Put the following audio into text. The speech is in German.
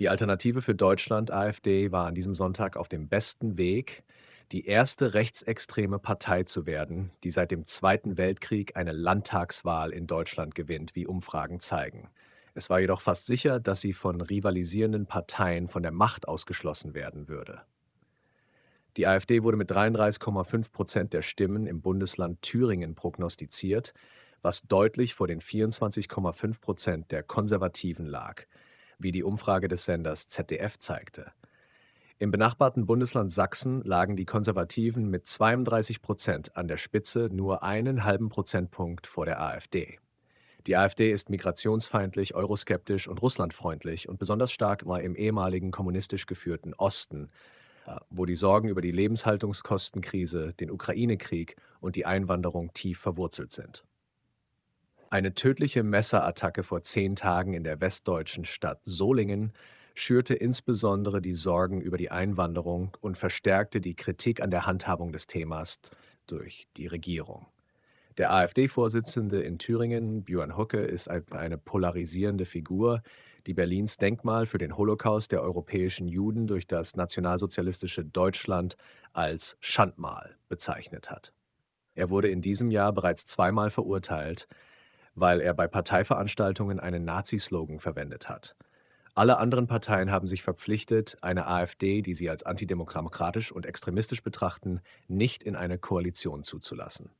Die Alternative für Deutschland, AfD, war an diesem Sonntag auf dem besten Weg, die erste rechtsextreme Partei zu werden, die seit dem Zweiten Weltkrieg eine Landtagswahl in Deutschland gewinnt, wie Umfragen zeigen. Es war jedoch fast sicher, dass sie von rivalisierenden Parteien von der Macht ausgeschlossen werden würde. Die AfD wurde mit 33,5 Prozent der Stimmen im Bundesland Thüringen prognostiziert, was deutlich vor den 24,5 Prozent der Konservativen lag wie die Umfrage des Senders ZDF zeigte. Im benachbarten Bundesland Sachsen lagen die Konservativen mit 32 Prozent an der Spitze nur einen halben Prozentpunkt vor der AfD. Die AfD ist migrationsfeindlich, euroskeptisch und russlandfreundlich und besonders stark war im ehemaligen kommunistisch geführten Osten, äh, wo die Sorgen über die Lebenshaltungskostenkrise, den Ukraine-Krieg und die Einwanderung tief verwurzelt sind. Eine tödliche Messerattacke vor zehn Tagen in der westdeutschen Stadt Solingen schürte insbesondere die Sorgen über die Einwanderung und verstärkte die Kritik an der Handhabung des Themas durch die Regierung. Der AfD-Vorsitzende in Thüringen, Björn Hucke, ist eine polarisierende Figur, die Berlins Denkmal für den Holocaust der europäischen Juden durch das nationalsozialistische Deutschland als Schandmal bezeichnet hat. Er wurde in diesem Jahr bereits zweimal verurteilt, weil er bei Parteiveranstaltungen einen Nazi-Slogan verwendet hat. Alle anderen Parteien haben sich verpflichtet, eine AfD, die sie als antidemokratisch und extremistisch betrachten, nicht in eine Koalition zuzulassen.